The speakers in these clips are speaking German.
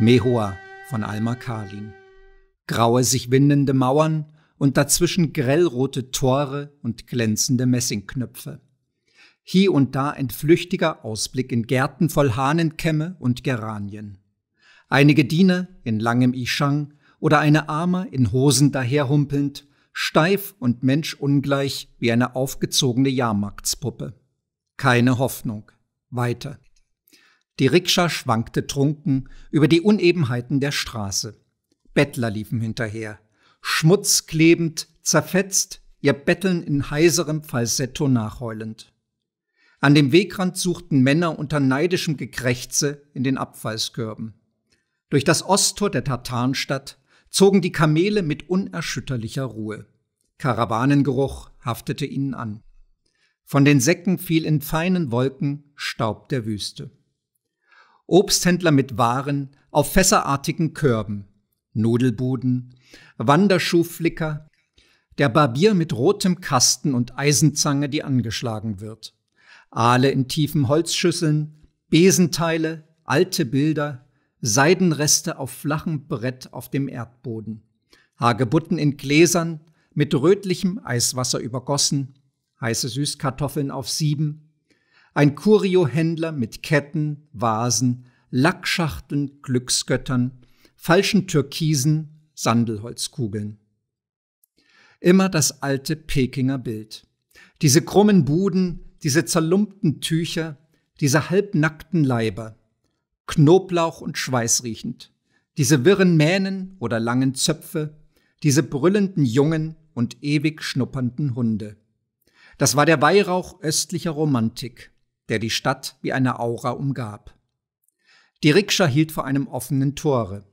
Mehoa von Alma Karlin. Graue, sich windende Mauern und dazwischen grellrote Tore und glänzende Messingknöpfe. Hie und da ein flüchtiger Ausblick in Gärten voll Hahnenkämme und Geranien. Einige Diener in langem Ishang oder eine Arme in Hosen daherhumpelnd, steif und menschungleich wie eine aufgezogene Jahrmarktspuppe. Keine Hoffnung. Weiter. Die Rikscha schwankte trunken über die Unebenheiten der Straße. Bettler liefen hinterher, schmutzklebend, zerfetzt, ihr Betteln in heiserem Falsetto nachheulend. An dem Wegrand suchten Männer unter neidischem Gekrächze in den Abfallskörben. Durch das Osttor der Tartanstadt zogen die Kamele mit unerschütterlicher Ruhe. Karawanengeruch haftete ihnen an. Von den Säcken fiel in feinen Wolken Staub der Wüste. Obsthändler mit Waren auf fässerartigen Körben, Nudelbuden, Wanderschuhflicker, der Barbier mit rotem Kasten und Eisenzange, die angeschlagen wird, Aale in tiefen Holzschüsseln, Besenteile, alte Bilder, Seidenreste auf flachem Brett auf dem Erdboden, Hagebutten in Gläsern, mit rötlichem Eiswasser übergossen, heiße Süßkartoffeln auf Sieben, ein Kuriohändler mit Ketten, Vasen, Lackschachteln, Glücksgöttern, falschen Türkisen, Sandelholzkugeln. Immer das alte Pekinger Bild. Diese krummen Buden, diese zerlumpten Tücher, diese halbnackten Leiber, Knoblauch und Schweiß riechend, diese wirren Mähnen oder langen Zöpfe, diese brüllenden Jungen und ewig schnuppernden Hunde. Das war der Weihrauch östlicher Romantik, der die Stadt wie eine Aura umgab. Die Rikscha hielt vor einem offenen Tore,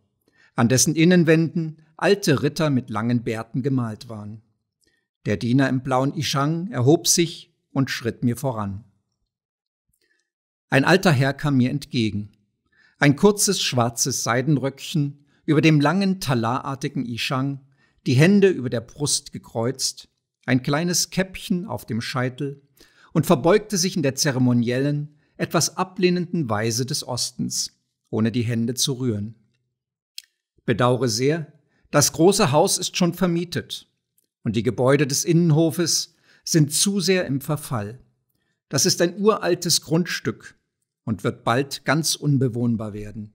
an dessen Innenwänden alte Ritter mit langen Bärten gemalt waren. Der Diener im blauen Ishang erhob sich und schritt mir voran. Ein alter Herr kam mir entgegen. Ein kurzes schwarzes Seidenröckchen über dem langen talarartigen Ishang, die Hände über der Brust gekreuzt, ein kleines Käppchen auf dem Scheitel und verbeugte sich in der zeremoniellen, etwas ablehnenden Weise des Ostens, ohne die Hände zu rühren. Bedaure sehr, das große Haus ist schon vermietet und die Gebäude des Innenhofes sind zu sehr im Verfall. Das ist ein uraltes Grundstück und wird bald ganz unbewohnbar werden.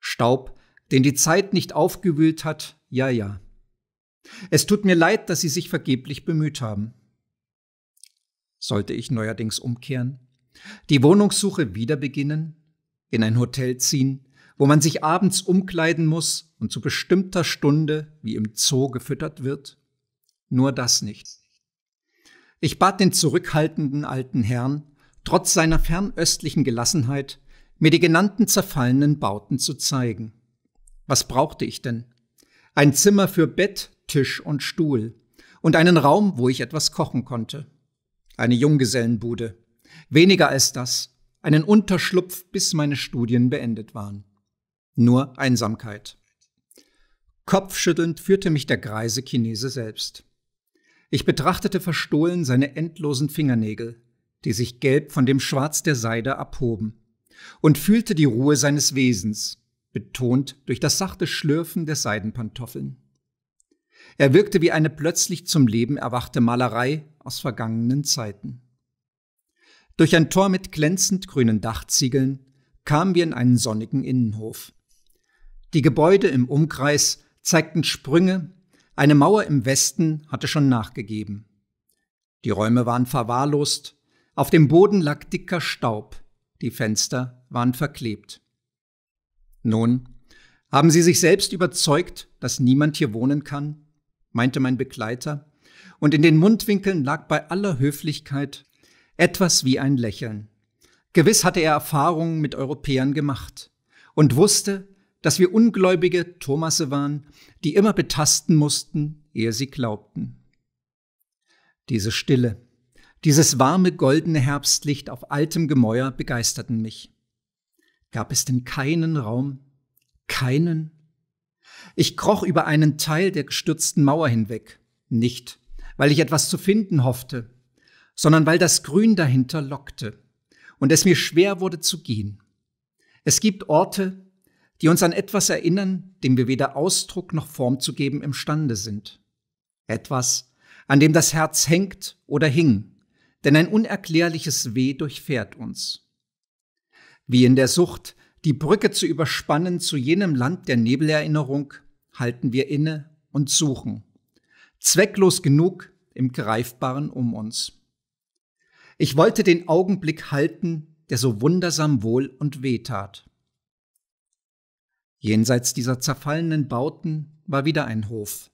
Staub, den die Zeit nicht aufgewühlt hat, ja, ja. Es tut mir leid, dass Sie sich vergeblich bemüht haben sollte ich neuerdings umkehren, die Wohnungssuche wieder beginnen, in ein Hotel ziehen, wo man sich abends umkleiden muss und zu bestimmter Stunde wie im Zoo gefüttert wird? Nur das nicht. Ich bat den zurückhaltenden alten Herrn, trotz seiner fernöstlichen Gelassenheit, mir die genannten zerfallenen Bauten zu zeigen. Was brauchte ich denn? Ein Zimmer für Bett, Tisch und Stuhl und einen Raum, wo ich etwas kochen konnte eine Junggesellenbude. Weniger als das, einen Unterschlupf, bis meine Studien beendet waren. Nur Einsamkeit. Kopfschüttelnd führte mich der greise Chinese selbst. Ich betrachtete verstohlen seine endlosen Fingernägel, die sich gelb von dem Schwarz der Seide abhoben, und fühlte die Ruhe seines Wesens, betont durch das sachte Schlürfen der Seidenpantoffeln. Er wirkte wie eine plötzlich zum Leben erwachte Malerei aus vergangenen Zeiten. Durch ein Tor mit glänzend grünen Dachziegeln kamen wir in einen sonnigen Innenhof. Die Gebäude im Umkreis zeigten Sprünge, eine Mauer im Westen hatte schon nachgegeben. Die Räume waren verwahrlost, auf dem Boden lag dicker Staub, die Fenster waren verklebt. Nun, haben Sie sich selbst überzeugt, dass niemand hier wohnen kann? meinte mein Begleiter, und in den Mundwinkeln lag bei aller Höflichkeit etwas wie ein Lächeln. Gewiss hatte er Erfahrungen mit Europäern gemacht und wusste, dass wir ungläubige Thomasse waren, die immer betasten mussten, ehe sie glaubten. Diese Stille, dieses warme goldene Herbstlicht auf altem Gemäuer begeisterten mich. Gab es denn keinen Raum, keinen ich kroch über einen Teil der gestürzten Mauer hinweg. Nicht, weil ich etwas zu finden hoffte, sondern weil das Grün dahinter lockte und es mir schwer wurde zu gehen. Es gibt Orte, die uns an etwas erinnern, dem wir weder Ausdruck noch Form zu geben imstande sind. Etwas, an dem das Herz hängt oder hing, denn ein unerklärliches Weh durchfährt uns. Wie in der Sucht die Brücke zu überspannen zu jenem Land der Nebelerinnerung, halten wir inne und suchen. Zwecklos genug im Greifbaren um uns. Ich wollte den Augenblick halten, der so wundersam wohl und weh tat. Jenseits dieser zerfallenen Bauten war wieder ein Hof,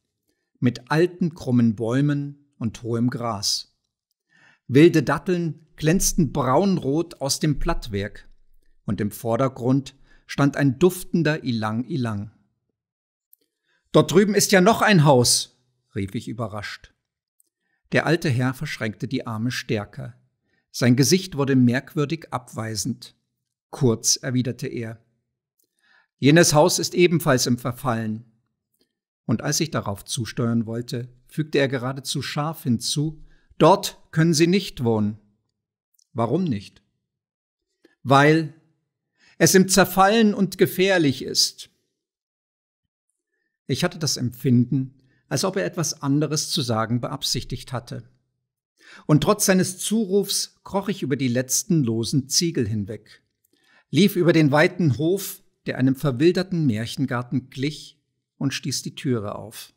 mit alten, krummen Bäumen und hohem Gras. Wilde Datteln glänzten braunrot aus dem Plattwerk und im Vordergrund stand ein duftender Ilang Ilang. Dort drüben ist ja noch ein Haus, rief ich überrascht. Der alte Herr verschränkte die Arme stärker. Sein Gesicht wurde merkwürdig abweisend. Kurz erwiderte er. Jenes Haus ist ebenfalls im Verfallen. Und als ich darauf zusteuern wollte, fügte er geradezu scharf hinzu, Dort können Sie nicht wohnen. Warum nicht? Weil es im Zerfallen und gefährlich ist. Ich hatte das Empfinden, als ob er etwas anderes zu sagen beabsichtigt hatte. Und trotz seines Zurufs kroch ich über die letzten losen Ziegel hinweg, lief über den weiten Hof, der einem verwilderten Märchengarten glich, und stieß die Türe auf.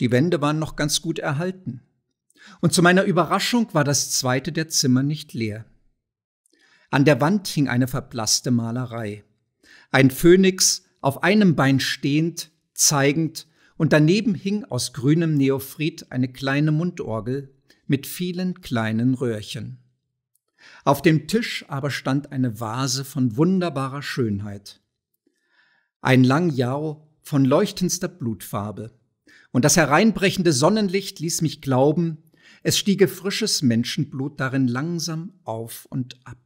Die Wände waren noch ganz gut erhalten. Und zu meiner Überraschung war das zweite der Zimmer nicht leer. An der Wand hing eine verblasste Malerei. Ein Phönix, auf einem Bein stehend, zeigend, und daneben hing aus grünem Neophyt eine kleine Mundorgel mit vielen kleinen Röhrchen. Auf dem Tisch aber stand eine Vase von wunderbarer Schönheit. Ein Langjau von leuchtendster Blutfarbe. Und das hereinbrechende Sonnenlicht ließ mich glauben, es stiege frisches Menschenblut darin langsam auf und ab.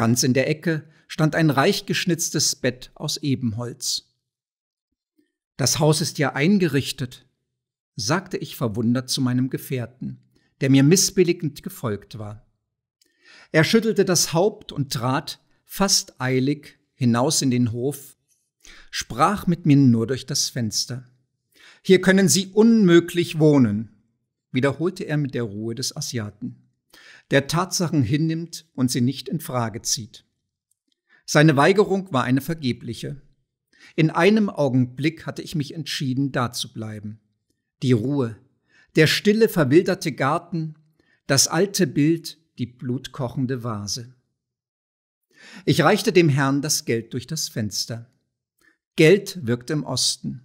Ganz in der Ecke stand ein reich geschnitztes Bett aus Ebenholz. Das Haus ist ja eingerichtet, sagte ich verwundert zu meinem Gefährten, der mir missbilligend gefolgt war. Er schüttelte das Haupt und trat, fast eilig, hinaus in den Hof, sprach mit mir nur durch das Fenster. Hier können Sie unmöglich wohnen, wiederholte er mit der Ruhe des Asiaten der Tatsachen hinnimmt und sie nicht in Frage zieht. Seine Weigerung war eine vergebliche. In einem Augenblick hatte ich mich entschieden, da zu bleiben. Die Ruhe, der stille, verwilderte Garten, das alte Bild, die blutkochende Vase. Ich reichte dem Herrn das Geld durch das Fenster. Geld wirkt im Osten.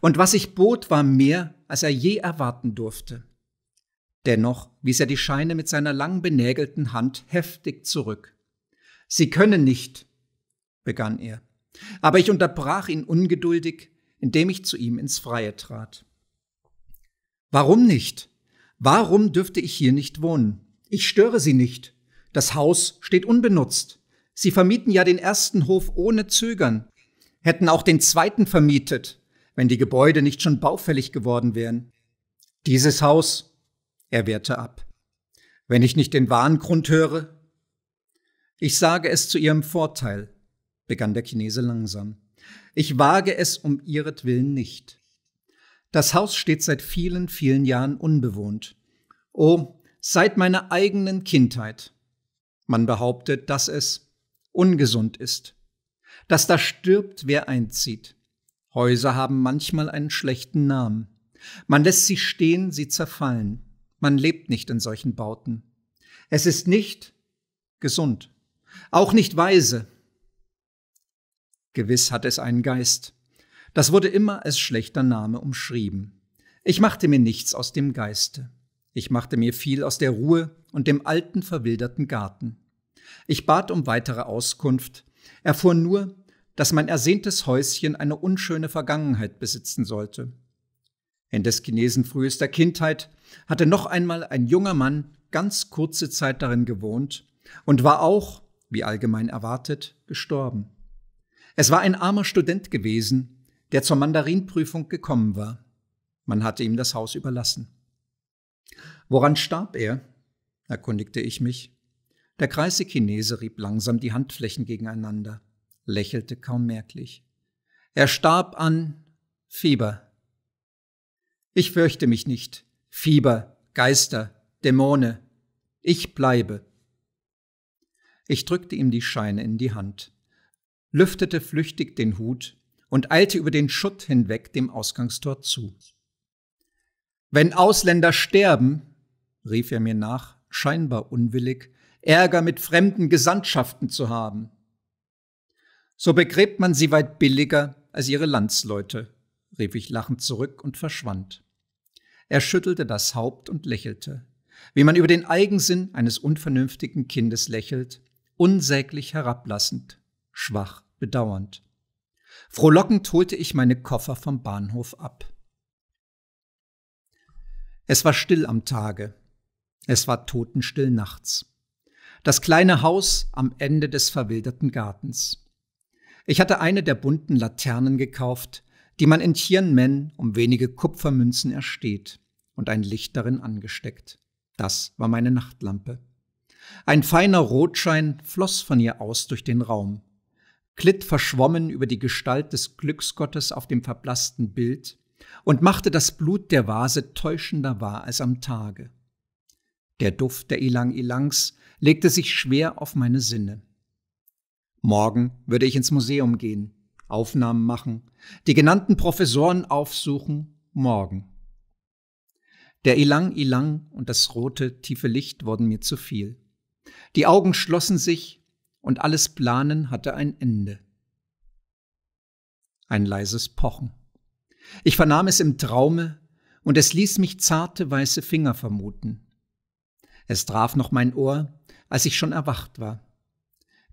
Und was ich bot, war mehr, als er je erwarten durfte. Dennoch wies er die Scheine mit seiner lang benägelten Hand heftig zurück. Sie können nicht, begann er, aber ich unterbrach ihn ungeduldig, indem ich zu ihm ins Freie trat. Warum nicht? Warum dürfte ich hier nicht wohnen? Ich störe Sie nicht. Das Haus steht unbenutzt. Sie vermieten ja den ersten Hof ohne Zögern, hätten auch den zweiten vermietet, wenn die Gebäude nicht schon baufällig geworden wären. Dieses Haus er wehrte ab. Wenn ich nicht den wahren Grund höre? Ich sage es zu Ihrem Vorteil, begann der Chinese langsam. Ich wage es um Ihretwillen nicht. Das Haus steht seit vielen, vielen Jahren unbewohnt. Oh, seit meiner eigenen Kindheit. Man behauptet, dass es ungesund ist, dass da stirbt, wer einzieht. Häuser haben manchmal einen schlechten Namen. Man lässt sie stehen, sie zerfallen. Man lebt nicht in solchen Bauten. Es ist nicht gesund, auch nicht weise. Gewiss hat es einen Geist. Das wurde immer als schlechter Name umschrieben. Ich machte mir nichts aus dem Geiste. Ich machte mir viel aus der Ruhe und dem alten, verwilderten Garten. Ich bat um weitere Auskunft, erfuhr nur, dass mein ersehntes Häuschen eine unschöne Vergangenheit besitzen sollte in des Chinesen frühester Kindheit hatte noch einmal ein junger Mann ganz kurze Zeit darin gewohnt und war auch, wie allgemein erwartet, gestorben. Es war ein armer Student gewesen, der zur Mandarinprüfung gekommen war. Man hatte ihm das Haus überlassen. Woran starb er? erkundigte ich mich. Der kreise Chinese rieb langsam die Handflächen gegeneinander, lächelte kaum merklich. Er starb an Fieber, ich fürchte mich nicht. Fieber, Geister, Dämone. Ich bleibe. Ich drückte ihm die Scheine in die Hand, lüftete flüchtig den Hut und eilte über den Schutt hinweg dem Ausgangstor zu. Wenn Ausländer sterben, rief er mir nach, scheinbar unwillig, Ärger mit fremden Gesandtschaften zu haben. So begräbt man sie weit billiger als ihre Landsleute, rief ich lachend zurück und verschwand. Er schüttelte das Haupt und lächelte, wie man über den Eigensinn eines unvernünftigen Kindes lächelt, unsäglich herablassend, schwach bedauernd. Frohlockend holte ich meine Koffer vom Bahnhof ab. Es war still am Tage. Es war totenstill nachts. Das kleine Haus am Ende des verwilderten Gartens. Ich hatte eine der bunten Laternen gekauft, die man in Tianmen um wenige Kupfermünzen ersteht und ein Licht darin angesteckt. Das war meine Nachtlampe. Ein feiner Rotschein floss von ihr aus durch den Raum, glitt verschwommen über die Gestalt des Glücksgottes auf dem verblassten Bild und machte das Blut der Vase täuschender wahr als am Tage. Der Duft der Ilang-Ilangs legte sich schwer auf meine Sinne. Morgen würde ich ins Museum gehen, Aufnahmen machen, die genannten Professoren aufsuchen, morgen. Der Ilang Ilang und das rote, tiefe Licht wurden mir zu viel. Die Augen schlossen sich und alles Planen hatte ein Ende. Ein leises Pochen. Ich vernahm es im Traume und es ließ mich zarte weiße Finger vermuten. Es traf noch mein Ohr, als ich schon erwacht war.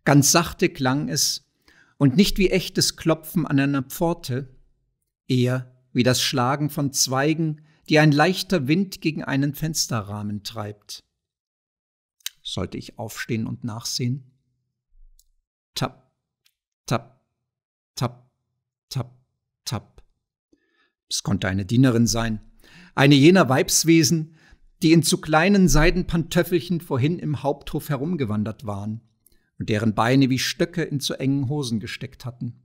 Ganz sachte klang es und nicht wie echtes Klopfen an einer Pforte, eher wie das Schlagen von Zweigen, die ein leichter Wind gegen einen Fensterrahmen treibt. Sollte ich aufstehen und nachsehen? Tap, tap, tap, tap, tap. Es konnte eine Dienerin sein, eine jener Weibswesen, die in zu kleinen Seidenpantöffelchen vorhin im Haupthof herumgewandert waren und deren Beine wie Stöcke in zu engen Hosen gesteckt hatten.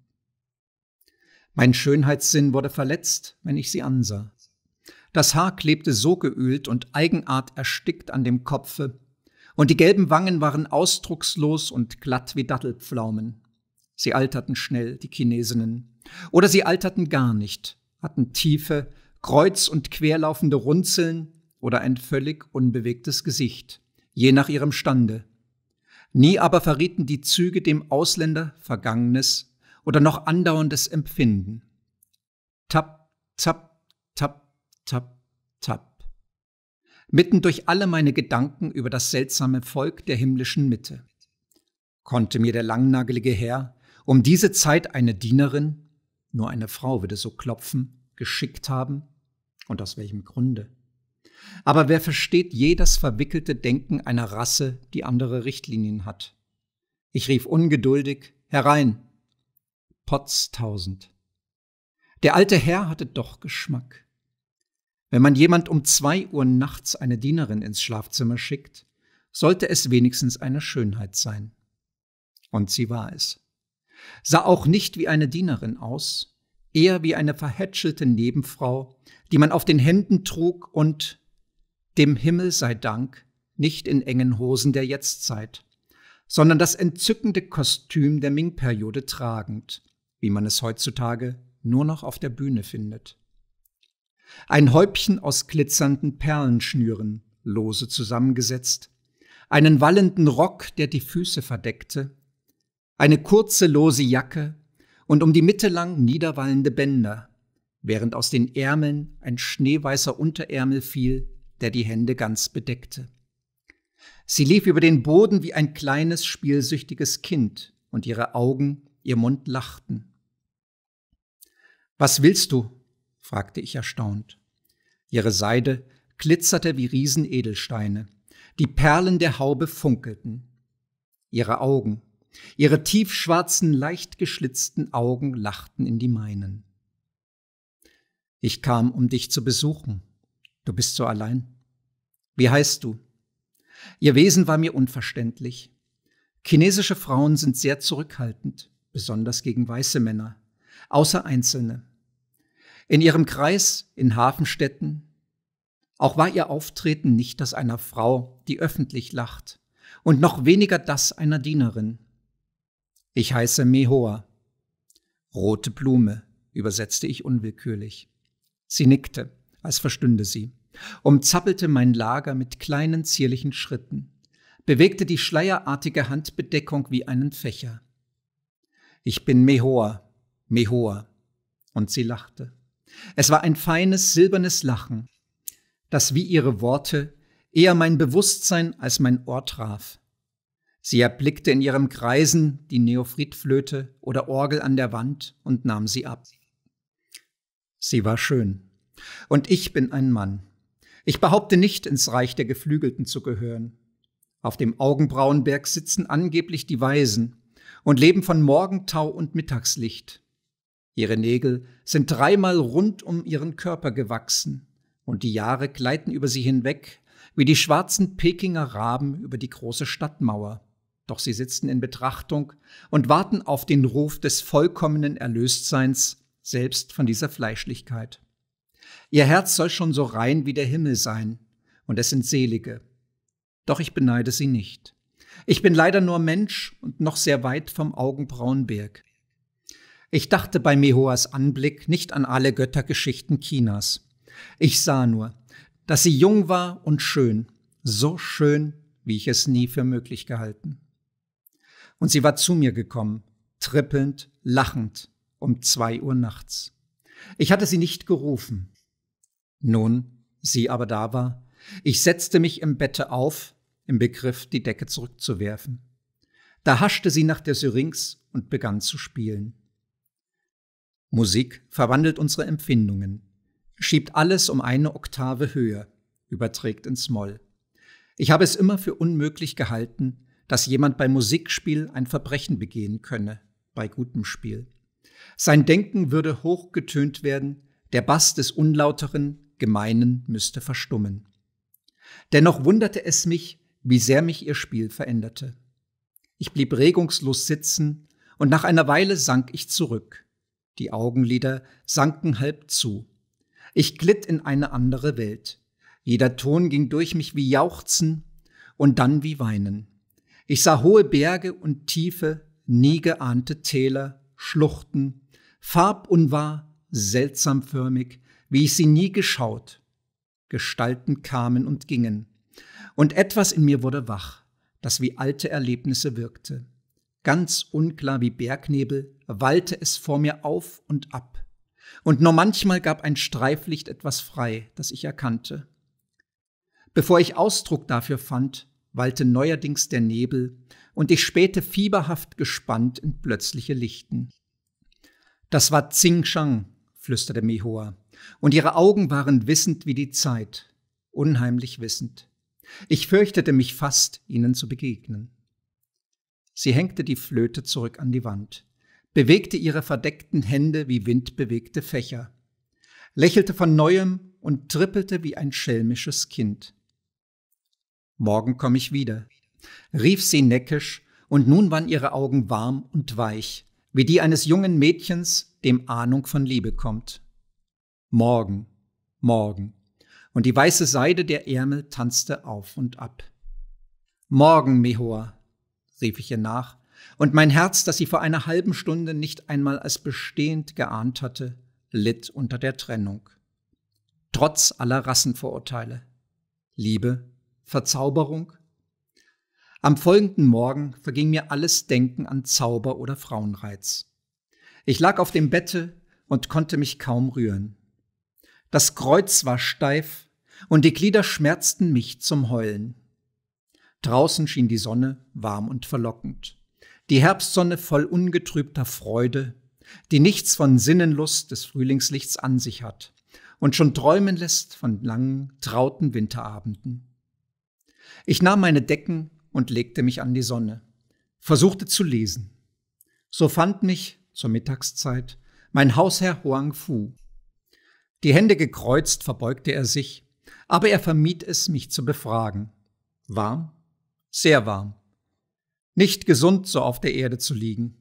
Mein Schönheitssinn wurde verletzt, wenn ich sie ansah. Das Haar klebte so geölt und Eigenart erstickt an dem Kopfe, und die gelben Wangen waren ausdruckslos und glatt wie Dattelpflaumen. Sie alterten schnell, die Chinesinnen. Oder sie alterten gar nicht, hatten tiefe, kreuz- und querlaufende Runzeln oder ein völlig unbewegtes Gesicht, je nach ihrem Stande, Nie aber verrieten die Züge dem Ausländer vergangenes oder noch andauerndes Empfinden. Tap, tap, tap, tap, tap. Mitten durch alle meine Gedanken über das seltsame Volk der himmlischen Mitte. Konnte mir der langnagelige Herr um diese Zeit eine Dienerin, nur eine Frau würde so klopfen, geschickt haben? Und aus welchem Grunde? Aber wer versteht je das verwickelte Denken einer Rasse, die andere Richtlinien hat? Ich rief ungeduldig herein. Potztausend. Der alte Herr hatte doch Geschmack. Wenn man jemand um zwei Uhr nachts eine Dienerin ins Schlafzimmer schickt, sollte es wenigstens eine Schönheit sein. Und sie war es. Sah auch nicht wie eine Dienerin aus, eher wie eine verhätschelte Nebenfrau, die man auf den Händen trug und dem Himmel sei Dank, nicht in engen Hosen der Jetztzeit, sondern das entzückende Kostüm der Ming-Periode tragend, wie man es heutzutage nur noch auf der Bühne findet. Ein Häubchen aus glitzernden Perlenschnüren, lose zusammengesetzt, einen wallenden Rock, der die Füße verdeckte, eine kurze lose Jacke und um die Mitte lang niederwallende Bänder, während aus den Ärmeln ein schneeweißer Unterärmel fiel, der die Hände ganz bedeckte. Sie lief über den Boden wie ein kleines, spielsüchtiges Kind, und ihre Augen, ihr Mund lachten. Was willst du? fragte ich erstaunt. Ihre Seide glitzerte wie Riesenedelsteine, die Perlen der Haube funkelten. Ihre Augen, ihre tiefschwarzen, leicht geschlitzten Augen lachten in die meinen. Ich kam, um dich zu besuchen, Du bist so allein. Wie heißt du? Ihr Wesen war mir unverständlich. Chinesische Frauen sind sehr zurückhaltend, besonders gegen weiße Männer, außer Einzelne. In ihrem Kreis, in Hafenstädten, auch war ihr Auftreten nicht das einer Frau, die öffentlich lacht, und noch weniger das einer Dienerin. Ich heiße Mehoa. Rote Blume, übersetzte ich unwillkürlich. Sie nickte, als verstünde sie umzappelte mein Lager mit kleinen zierlichen Schritten, bewegte die schleierartige Handbedeckung wie einen Fächer. Ich bin Mehoa, Mehoa. Und sie lachte. Es war ein feines, silbernes Lachen, das wie ihre Worte eher mein Bewusstsein als mein Ohr traf. Sie erblickte in ihrem Kreisen die Neophrithflöte oder Orgel an der Wand und nahm sie ab. Sie war schön. Und ich bin ein Mann. Ich behaupte nicht, ins Reich der Geflügelten zu gehören. Auf dem Augenbrauenberg sitzen angeblich die Weisen und leben von Morgentau und Mittagslicht. Ihre Nägel sind dreimal rund um ihren Körper gewachsen, und die Jahre gleiten über sie hinweg, wie die schwarzen Pekinger Raben über die große Stadtmauer. Doch sie sitzen in Betrachtung und warten auf den Ruf des vollkommenen Erlöstseins, selbst von dieser Fleischlichkeit. Ihr Herz soll schon so rein wie der Himmel sein, und es sind Selige. Doch ich beneide sie nicht. Ich bin leider nur Mensch und noch sehr weit vom Augenbrauenberg. Ich dachte bei Mehoas Anblick nicht an alle Göttergeschichten Chinas. Ich sah nur, dass sie jung war und schön, so schön, wie ich es nie für möglich gehalten. Und sie war zu mir gekommen, trippelnd, lachend, um zwei Uhr nachts. Ich hatte sie nicht gerufen. Nun sie aber da war, ich setzte mich im Bette auf, im Begriff, die Decke zurückzuwerfen. Da haschte sie nach der Syrinx und begann zu spielen. Musik verwandelt unsere Empfindungen, schiebt alles um eine Oktave höher, überträgt ins Moll. Ich habe es immer für unmöglich gehalten, dass jemand bei Musikspiel ein Verbrechen begehen könne, bei gutem Spiel. Sein Denken würde hochgetönt werden, der Bass des Unlauteren Gemeinen müsste verstummen. Dennoch wunderte es mich, wie sehr mich ihr Spiel veränderte. Ich blieb regungslos sitzen und nach einer Weile sank ich zurück. Die Augenlider sanken halb zu. Ich glitt in eine andere Welt. Jeder Ton ging durch mich wie Jauchzen und dann wie Weinen. Ich sah hohe Berge und tiefe, nie geahnte Täler, Schluchten, farbunwahr, seltsamförmig, wie ich sie nie geschaut. Gestalten kamen und gingen. Und etwas in mir wurde wach, das wie alte Erlebnisse wirkte. Ganz unklar wie Bergnebel wallte es vor mir auf und ab. Und nur manchmal gab ein Streiflicht etwas frei, das ich erkannte. Bevor ich Ausdruck dafür fand, wallte neuerdings der Nebel und ich spähte fieberhaft gespannt in plötzliche Lichten. Das war Tsing Shang, flüsterte Mihoa und ihre Augen waren wissend wie die Zeit, unheimlich wissend. Ich fürchtete mich fast, ihnen zu begegnen. Sie hängte die Flöte zurück an die Wand, bewegte ihre verdeckten Hände wie windbewegte Fächer, lächelte von neuem und trippelte wie ein schelmisches Kind. Morgen komme ich wieder, rief sie neckisch, und nun waren ihre Augen warm und weich, wie die eines jungen Mädchens, dem Ahnung von Liebe kommt. Morgen, morgen. Und die weiße Seide der Ärmel tanzte auf und ab. Morgen, Mehor, rief ich ihr nach, und mein Herz, das sie vor einer halben Stunde nicht einmal als bestehend geahnt hatte, litt unter der Trennung. Trotz aller Rassenvorurteile. Liebe, Verzauberung. Am folgenden Morgen verging mir alles Denken an Zauber oder Frauenreiz. Ich lag auf dem Bette und konnte mich kaum rühren. Das Kreuz war steif und die Glieder schmerzten mich zum Heulen. Draußen schien die Sonne warm und verlockend. Die Herbstsonne voll ungetrübter Freude, die nichts von Sinnenlust des Frühlingslichts an sich hat und schon träumen lässt von langen, trauten Winterabenden. Ich nahm meine Decken und legte mich an die Sonne, versuchte zu lesen. So fand mich zur Mittagszeit mein Hausherr Huang Fu, die Hände gekreuzt verbeugte er sich, aber er vermied es, mich zu befragen. Warm? Sehr warm. Nicht gesund, so auf der Erde zu liegen.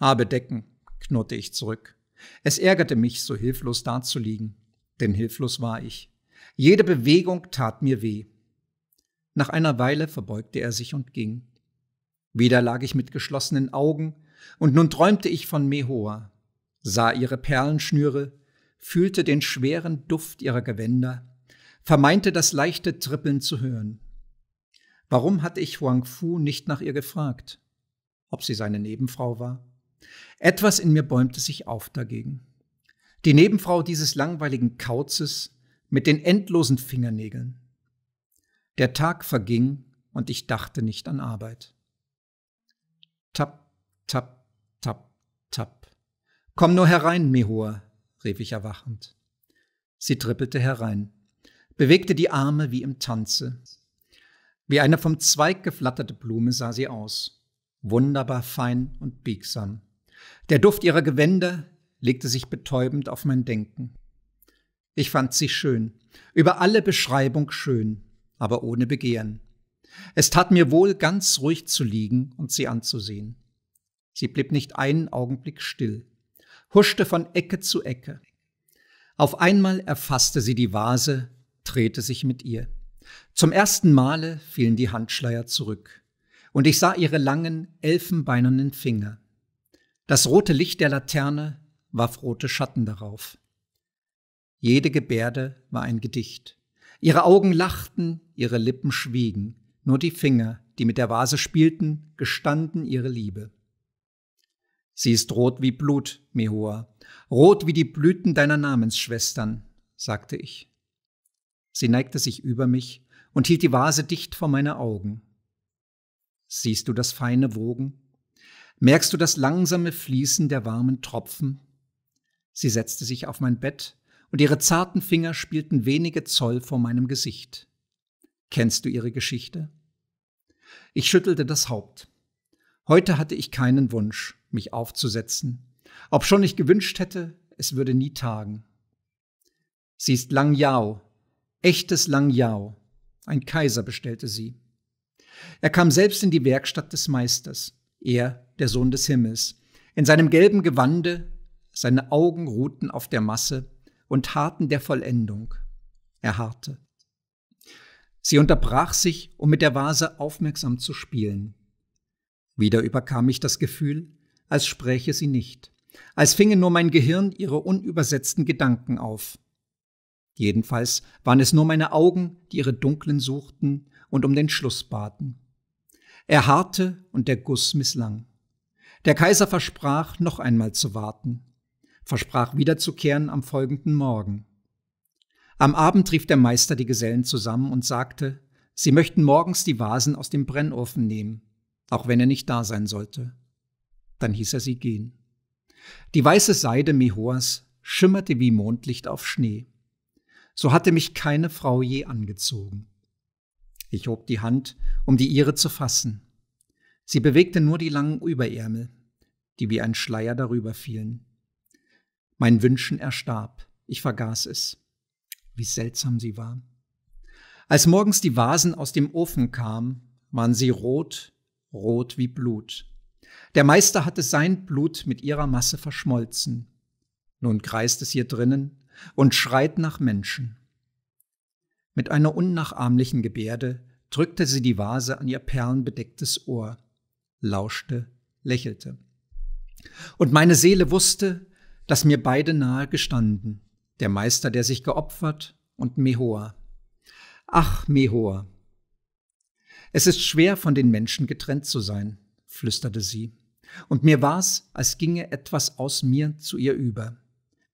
Habe Decken, knurrte ich zurück. Es ärgerte mich, so hilflos dazuliegen, denn hilflos war ich. Jede Bewegung tat mir weh. Nach einer Weile verbeugte er sich und ging. Wieder lag ich mit geschlossenen Augen, und nun träumte ich von Mehoa, sah ihre Perlenschnüre, fühlte den schweren Duft ihrer Gewänder, vermeinte das leichte Trippeln zu hören. Warum hatte ich Huang Fu nicht nach ihr gefragt? Ob sie seine Nebenfrau war? Etwas in mir bäumte sich auf dagegen. Die Nebenfrau dieses langweiligen Kauzes mit den endlosen Fingernägeln. Der Tag verging und ich dachte nicht an Arbeit. Tap, tap, tap, tap. Komm nur herein, Mehor, rief ich erwachend. Sie trippelte herein, bewegte die Arme wie im Tanze. Wie eine vom Zweig geflatterte Blume sah sie aus, wunderbar fein und biegsam. Der Duft ihrer Gewänder legte sich betäubend auf mein Denken. Ich fand sie schön, über alle Beschreibung schön, aber ohne Begehren. Es tat mir wohl, ganz ruhig zu liegen und sie anzusehen. Sie blieb nicht einen Augenblick still huschte von Ecke zu Ecke. Auf einmal erfasste sie die Vase, drehte sich mit ihr. Zum ersten Male fielen die Handschleier zurück, und ich sah ihre langen, elfenbeinernen Finger. Das rote Licht der Laterne warf rote Schatten darauf. Jede Gebärde war ein Gedicht. Ihre Augen lachten, ihre Lippen schwiegen, nur die Finger, die mit der Vase spielten, gestanden ihre Liebe. Sie ist rot wie Blut, Mehua, rot wie die Blüten deiner Namensschwestern, sagte ich. Sie neigte sich über mich und hielt die Vase dicht vor meine Augen. Siehst du das feine Wogen? Merkst du das langsame Fließen der warmen Tropfen? Sie setzte sich auf mein Bett, und ihre zarten Finger spielten wenige Zoll vor meinem Gesicht. Kennst du ihre Geschichte? Ich schüttelte das Haupt. Heute hatte ich keinen Wunsch mich aufzusetzen, obschon ich gewünscht hätte, es würde nie tagen. Sie ist Lang Yao, echtes Lang Yao. Ein Kaiser bestellte sie. Er kam selbst in die Werkstatt des Meisters, er, der Sohn des Himmels. In seinem gelben Gewande, seine Augen ruhten auf der Masse und harrten der Vollendung. Er harrte. Sie unterbrach sich, um mit der Vase aufmerksam zu spielen. Wieder überkam mich das Gefühl, als spräche sie nicht, als finge nur mein Gehirn ihre unübersetzten Gedanken auf. Jedenfalls waren es nur meine Augen, die ihre dunklen suchten und um den Schluss baten. Er harrte und der Guss misslang. Der Kaiser versprach, noch einmal zu warten, versprach wiederzukehren am folgenden Morgen. Am Abend rief der Meister die Gesellen zusammen und sagte, sie möchten morgens die Vasen aus dem Brennofen nehmen, auch wenn er nicht da sein sollte dann hieß er sie gehen. Die weiße Seide Mihoas schimmerte wie Mondlicht auf Schnee. So hatte mich keine Frau je angezogen. Ich hob die Hand, um die ihre zu fassen. Sie bewegte nur die langen Überärmel, die wie ein Schleier darüber fielen. Mein Wünschen erstarb, ich vergaß es. Wie seltsam sie war. Als morgens die Vasen aus dem Ofen kamen, waren sie rot, rot wie Blut. Der Meister hatte sein Blut mit ihrer Masse verschmolzen. Nun kreist es hier drinnen und schreit nach Menschen. Mit einer unnachahmlichen Gebärde drückte sie die Vase an ihr perlenbedecktes Ohr, lauschte, lächelte. Und meine Seele wusste, dass mir beide nahe gestanden, der Meister, der sich geopfert, und Mehoa. Ach, Mehoa. Es ist schwer, von den Menschen getrennt zu sein flüsterte sie. Und mir war's, als ginge etwas aus mir zu ihr über.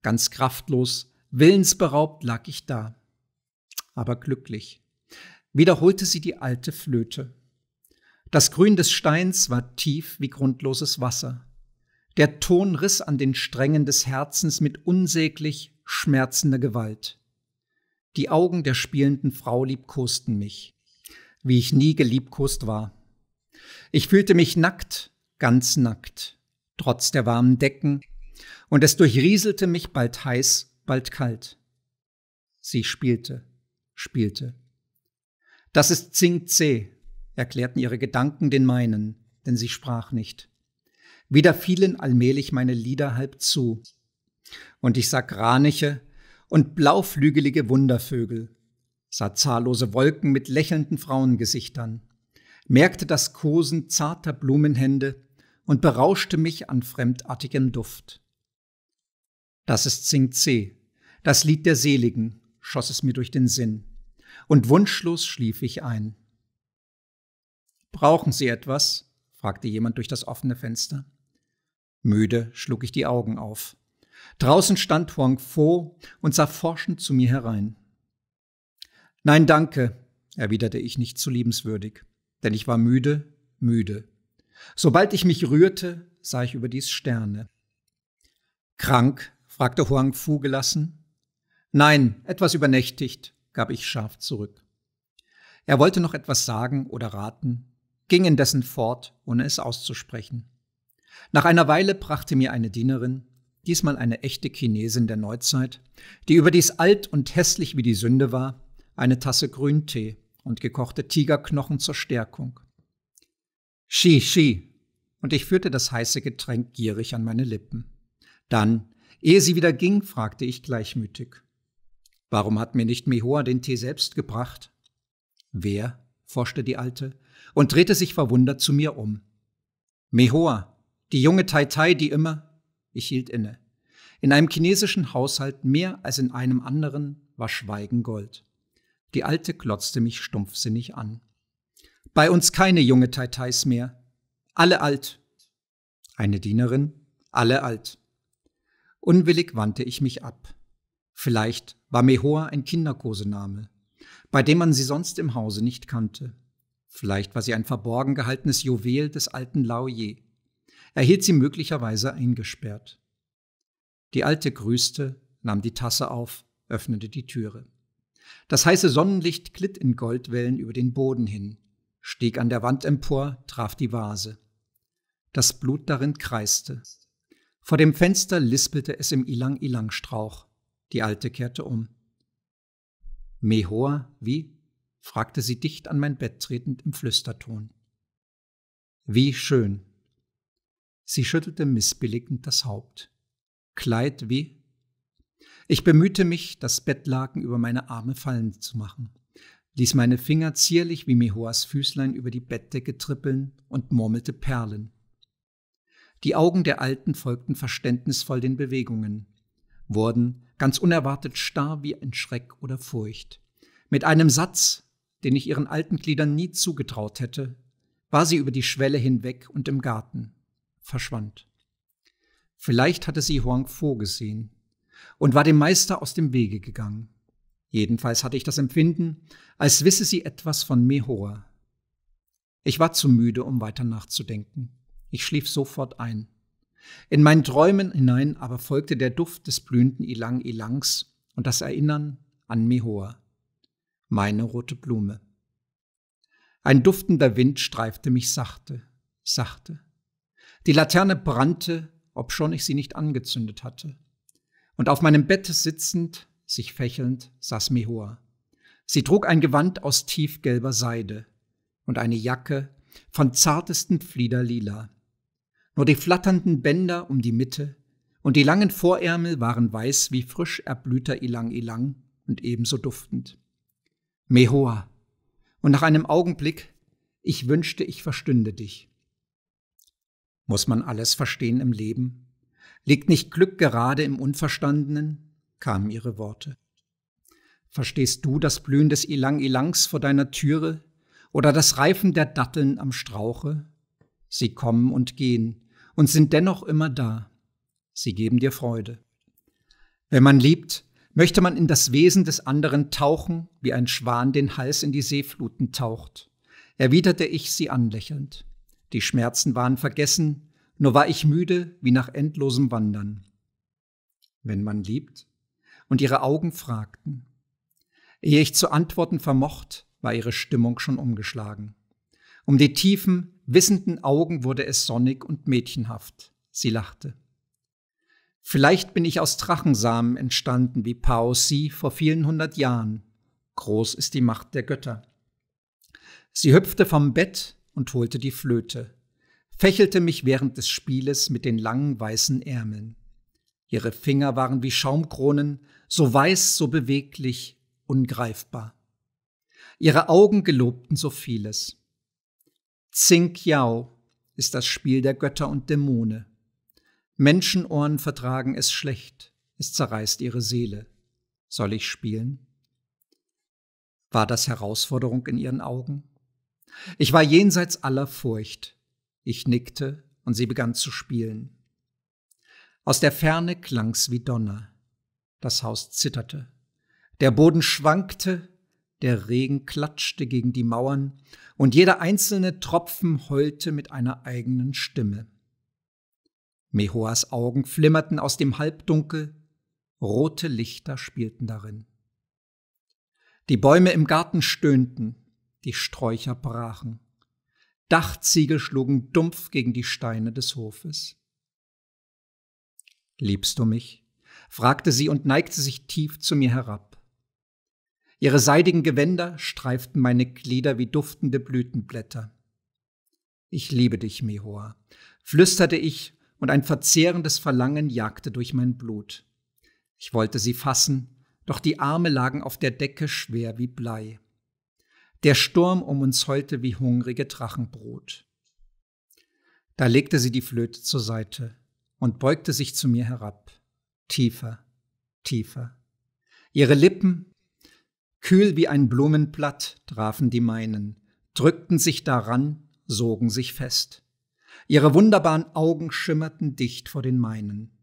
Ganz kraftlos, willensberaubt lag ich da. Aber glücklich. Wiederholte sie die alte Flöte. Das Grün des Steins war tief wie grundloses Wasser. Der Ton riss an den Strängen des Herzens mit unsäglich schmerzender Gewalt. Die Augen der spielenden Frau liebkosten mich, wie ich nie geliebkost war. Ich fühlte mich nackt, ganz nackt, trotz der warmen Decken, und es durchrieselte mich bald heiß, bald kalt. Sie spielte, spielte. Das ist Zing C, erklärten ihre Gedanken den meinen, denn sie sprach nicht. Wieder fielen allmählich meine Lieder halb zu. Und ich sah Kraniche und blauflügelige Wundervögel, sah zahllose Wolken mit lächelnden Frauengesichtern, merkte das Kosen zarter Blumenhände und berauschte mich an fremdartigem Duft. Das ist Sing Tse, das Lied der Seligen, schoss es mir durch den Sinn, und wunschlos schlief ich ein. Brauchen Sie etwas? fragte jemand durch das offene Fenster. Müde schlug ich die Augen auf. Draußen stand Huang Fo und sah forschend zu mir herein. Nein, danke, erwiderte ich nicht zu liebenswürdig denn ich war müde, müde. Sobald ich mich rührte, sah ich überdies Sterne. Krank? fragte Huang Fu gelassen. Nein, etwas übernächtigt, gab ich scharf zurück. Er wollte noch etwas sagen oder raten, ging indessen fort, ohne es auszusprechen. Nach einer Weile brachte mir eine Dienerin, diesmal eine echte Chinesin der Neuzeit, die überdies alt und hässlich wie die Sünde war, eine Tasse Grüntee und gekochte Tigerknochen zur Stärkung. Schi, schi, und ich führte das heiße Getränk gierig an meine Lippen. Dann, ehe sie wieder ging, fragte ich gleichmütig. Warum hat mir nicht Mehor den Tee selbst gebracht? Wer? forschte die Alte und drehte sich verwundert zu mir um. Mehor, die junge Tai Tai, die immer. Ich hielt inne. In einem chinesischen Haushalt mehr als in einem anderen war Schweigen Gold. Die Alte glotzte mich stumpfsinnig an. Bei uns keine junge Taitais mehr. Alle alt. Eine Dienerin, alle alt. Unwillig wandte ich mich ab. Vielleicht war Mehoa ein Kinderkosename, bei dem man sie sonst im Hause nicht kannte. Vielleicht war sie ein verborgen gehaltenes Juwel des alten Lao Je. Er hielt sie möglicherweise eingesperrt. Die Alte grüßte, nahm die Tasse auf, öffnete die Türe. Das heiße Sonnenlicht glitt in Goldwellen über den Boden hin, stieg an der Wand empor, traf die Vase. Das Blut darin kreiste. Vor dem Fenster lispelte es im Ilang-Ilang-Strauch. Die Alte kehrte um. Mehor, wie? fragte sie dicht an mein Bett tretend im Flüsterton. Wie schön. Sie schüttelte missbilligend das Haupt. Kleid wie? Ich bemühte mich, das Bettlaken über meine Arme fallen zu machen, ließ meine Finger zierlich wie Mehoas Füßlein über die Bettdecke trippeln und murmelte Perlen. Die Augen der Alten folgten verständnisvoll den Bewegungen, wurden ganz unerwartet starr wie ein Schreck oder Furcht. Mit einem Satz, den ich ihren alten Gliedern nie zugetraut hätte, war sie über die Schwelle hinweg und im Garten, verschwand. Vielleicht hatte sie Huang Fo gesehen, und war dem Meister aus dem Wege gegangen. Jedenfalls hatte ich das Empfinden, als wisse sie etwas von Mehoa. Ich war zu müde, um weiter nachzudenken. Ich schlief sofort ein. In meinen Träumen hinein aber folgte der Duft des blühenden Ilang Ilangs und das Erinnern an Mehoa, meine rote Blume. Ein duftender Wind streifte mich sachte, sachte. Die Laterne brannte, obschon ich sie nicht angezündet hatte und auf meinem Bett sitzend, sich fächelnd, saß Mehua. Sie trug ein Gewand aus tiefgelber Seide und eine Jacke von zartestem Fliederlila. Nur die flatternden Bänder um die Mitte und die langen Vorärmel waren weiß wie frisch erblühter Ilang-Ilang und ebenso duftend. Mehoa. Und nach einem Augenblick, ich wünschte, ich verstünde dich. Muss man alles verstehen im Leben? Liegt nicht Glück gerade im Unverstandenen? kamen ihre Worte. Verstehst du das Blühen des Ilang-Ilangs vor deiner Türe oder das Reifen der Datteln am Strauche? Sie kommen und gehen und sind dennoch immer da. Sie geben dir Freude. Wenn man liebt, möchte man in das Wesen des anderen tauchen, wie ein Schwan den Hals in die Seefluten taucht, erwiderte ich sie anlächelnd. Die Schmerzen waren vergessen, nur war ich müde wie nach endlosem Wandern. Wenn man liebt, und ihre Augen fragten. Ehe ich zu antworten vermocht, war ihre Stimmung schon umgeschlagen. Um die tiefen, wissenden Augen wurde es sonnig und mädchenhaft. Sie lachte. Vielleicht bin ich aus Drachensamen entstanden, wie Paosi vor vielen hundert Jahren. Groß ist die Macht der Götter. Sie hüpfte vom Bett und holte die Flöte fächelte mich während des Spieles mit den langen weißen Ärmeln. Ihre Finger waren wie Schaumkronen, so weiß, so beweglich, ungreifbar. Ihre Augen gelobten so vieles. Zink Yao ist das Spiel der Götter und Dämone. Menschenohren vertragen es schlecht, es zerreißt ihre Seele. Soll ich spielen? War das Herausforderung in ihren Augen? Ich war jenseits aller Furcht. Ich nickte und sie begann zu spielen. Aus der Ferne klang's wie Donner. Das Haus zitterte. Der Boden schwankte, der Regen klatschte gegen die Mauern und jeder einzelne Tropfen heulte mit einer eigenen Stimme. Mehoas Augen flimmerten aus dem Halbdunkel, rote Lichter spielten darin. Die Bäume im Garten stöhnten, die Sträucher brachen. Dachziegel schlugen dumpf gegen die Steine des Hofes. Liebst du mich? fragte sie und neigte sich tief zu mir herab. Ihre seidigen Gewänder streiften meine Glieder wie duftende Blütenblätter. Ich liebe dich, Mihoa, flüsterte ich, und ein verzehrendes Verlangen jagte durch mein Blut. Ich wollte sie fassen, doch die Arme lagen auf der Decke schwer wie Blei der Sturm um uns heulte wie hungrige Drachenbrot. Da legte sie die Flöte zur Seite und beugte sich zu mir herab, tiefer, tiefer. Ihre Lippen, kühl wie ein Blumenblatt, trafen die meinen, drückten sich daran, sogen sich fest. Ihre wunderbaren Augen schimmerten dicht vor den meinen.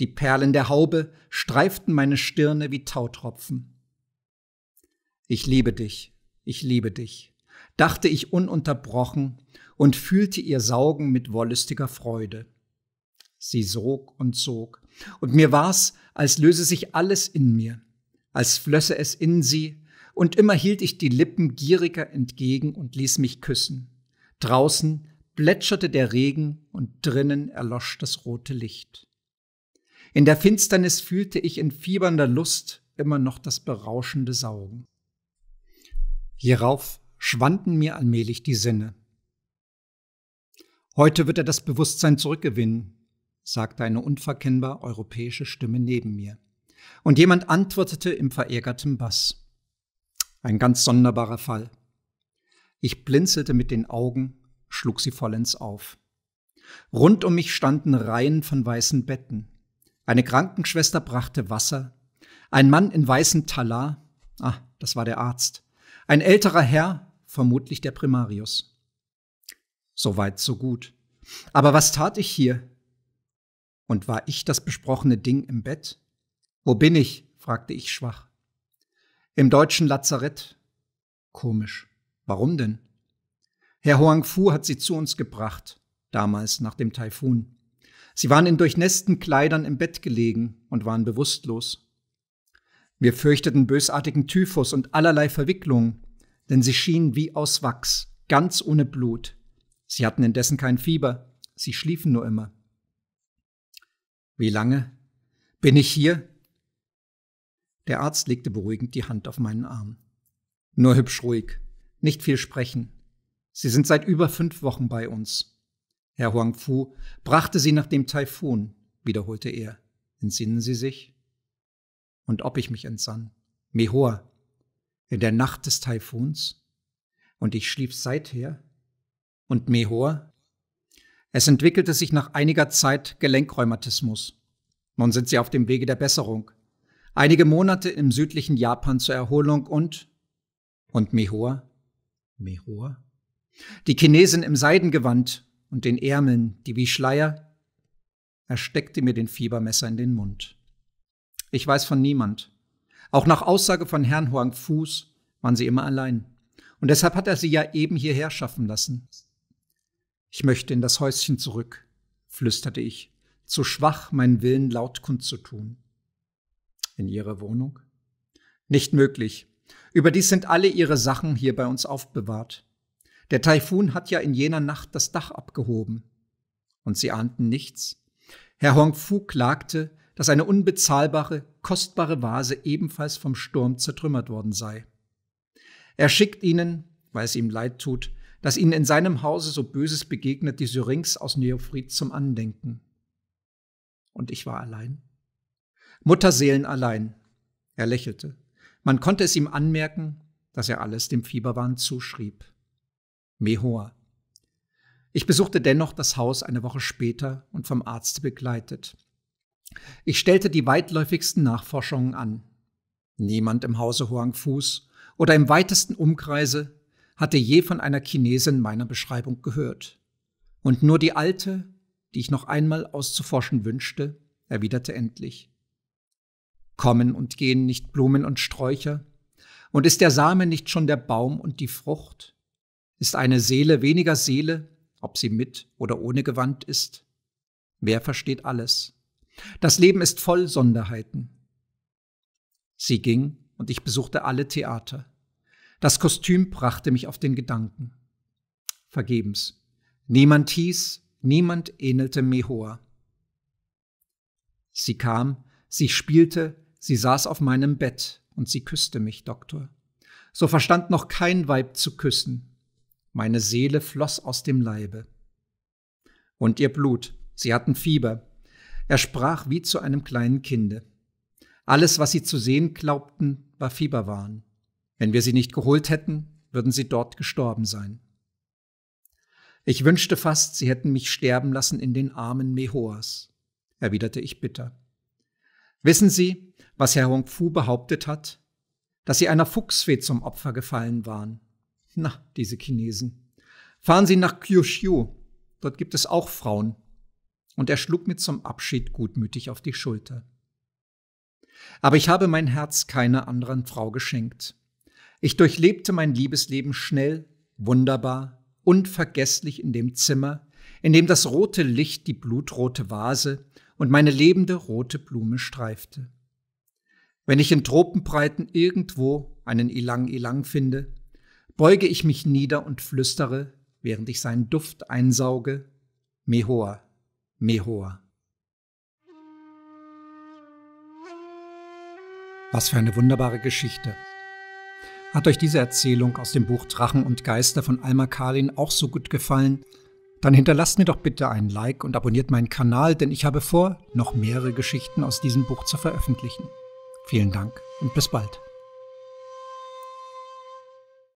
Die Perlen der Haube streiften meine Stirne wie Tautropfen. Ich liebe dich, ich liebe dich, dachte ich ununterbrochen und fühlte ihr Saugen mit wollüstiger Freude. Sie sog und sog, und mir war's, als löse sich alles in mir, als flösse es in sie, und immer hielt ich die Lippen gieriger entgegen und ließ mich küssen. Draußen plätscherte der Regen und drinnen erlosch das rote Licht. In der Finsternis fühlte ich in fiebernder Lust immer noch das berauschende Saugen. Hierauf schwanden mir allmählich die Sinne. Heute wird er das Bewusstsein zurückgewinnen, sagte eine unverkennbar europäische Stimme neben mir. Und jemand antwortete im verärgerten Bass. Ein ganz sonderbarer Fall. Ich blinzelte mit den Augen, schlug sie vollends auf. Rund um mich standen Reihen von weißen Betten. Eine Krankenschwester brachte Wasser. Ein Mann in weißem Talar, ah, das war der Arzt, ein älterer Herr, vermutlich der Primarius. Soweit, so gut. Aber was tat ich hier? Und war ich das besprochene Ding im Bett? Wo bin ich? fragte ich schwach. Im deutschen Lazarett. Komisch. Warum denn? Herr Hoang Fu hat sie zu uns gebracht, damals nach dem Taifun. Sie waren in durchnässten Kleidern im Bett gelegen und waren bewusstlos. Wir fürchteten bösartigen Typhus und allerlei Verwicklungen, denn sie schienen wie aus Wachs, ganz ohne Blut. Sie hatten indessen kein Fieber, sie schliefen nur immer. Wie lange? Bin ich hier? Der Arzt legte beruhigend die Hand auf meinen Arm. Nur hübsch ruhig, nicht viel sprechen. Sie sind seit über fünf Wochen bei uns. Herr Huang Fu brachte sie nach dem Taifun, wiederholte er. Entsinnen Sie sich? und ob ich mich entsann. Mehor, in der Nacht des Taifuns, und ich schlief seither. Und Mehor, es entwickelte sich nach einiger Zeit Gelenkrheumatismus. Nun sind sie auf dem Wege der Besserung. Einige Monate im südlichen Japan zur Erholung und und Mehor, Mehor, die Chinesin im Seidengewand und den Ärmeln, die wie Schleier, er steckte mir den Fiebermesser in den Mund. Ich weiß von niemand. Auch nach Aussage von Herrn Huang Fus waren sie immer allein. Und deshalb hat er sie ja eben hierher schaffen lassen. Ich möchte in das Häuschen zurück, flüsterte ich, zu schwach, meinen Willen laut kundzutun. In ihre Wohnung? Nicht möglich. Überdies sind alle ihre Sachen hier bei uns aufbewahrt. Der Taifun hat ja in jener Nacht das Dach abgehoben. Und sie ahnten nichts. Herr Fu klagte, dass eine unbezahlbare, kostbare Vase ebenfalls vom Sturm zertrümmert worden sei. Er schickt ihnen, weil es ihm leid tut, dass ihnen in seinem Hause so Böses begegnet, die Syrinx aus Neofried zum Andenken. Und ich war allein. Mutterseelen allein. Er lächelte. Man konnte es ihm anmerken, dass er alles dem Fieberwahn zuschrieb. Mehor. Ich besuchte dennoch das Haus eine Woche später und vom Arzt begleitet. Ich stellte die weitläufigsten Nachforschungen an. Niemand im Hause Huangfus oder im weitesten Umkreise hatte je von einer Chinesin meiner Beschreibung gehört. Und nur die alte, die ich noch einmal auszuforschen wünschte, erwiderte endlich. Kommen und gehen nicht Blumen und Sträucher? Und ist der Same nicht schon der Baum und die Frucht? Ist eine Seele weniger Seele, ob sie mit oder ohne Gewand ist? Wer versteht alles? Das Leben ist voll Sonderheiten. Sie ging und ich besuchte alle Theater. Das Kostüm brachte mich auf den Gedanken. Vergebens. Niemand hieß, niemand ähnelte Mehoa. Sie kam, sie spielte, sie saß auf meinem Bett und sie küsste mich, Doktor. So verstand noch kein Weib zu küssen. Meine Seele floss aus dem Leibe. Und ihr Blut, sie hatten Fieber, er sprach wie zu einem kleinen Kinde. Alles, was sie zu sehen glaubten, war Fieberwahn. Wenn wir sie nicht geholt hätten, würden sie dort gestorben sein. Ich wünschte fast, sie hätten mich sterben lassen in den Armen Mehoas, erwiderte ich bitter. Wissen Sie, was Herr Hong Fu behauptet hat? Dass Sie einer Fuchsfee zum Opfer gefallen waren. Na, diese Chinesen. Fahren Sie nach Kyushu. Dort gibt es auch Frauen und er schlug mir zum Abschied gutmütig auf die Schulter. Aber ich habe mein Herz keiner anderen Frau geschenkt. Ich durchlebte mein Liebesleben schnell, wunderbar, unvergesslich in dem Zimmer, in dem das rote Licht die blutrote Vase und meine lebende rote Blume streifte. Wenn ich in Tropenbreiten irgendwo einen Ilang Ilang finde, beuge ich mich nieder und flüstere, während ich seinen Duft einsauge, Mehoa. Mehoa. Was für eine wunderbare Geschichte. Hat euch diese Erzählung aus dem Buch Drachen und Geister von Alma Kalin auch so gut gefallen? Dann hinterlasst mir doch bitte ein Like und abonniert meinen Kanal, denn ich habe vor, noch mehrere Geschichten aus diesem Buch zu veröffentlichen. Vielen Dank und bis bald.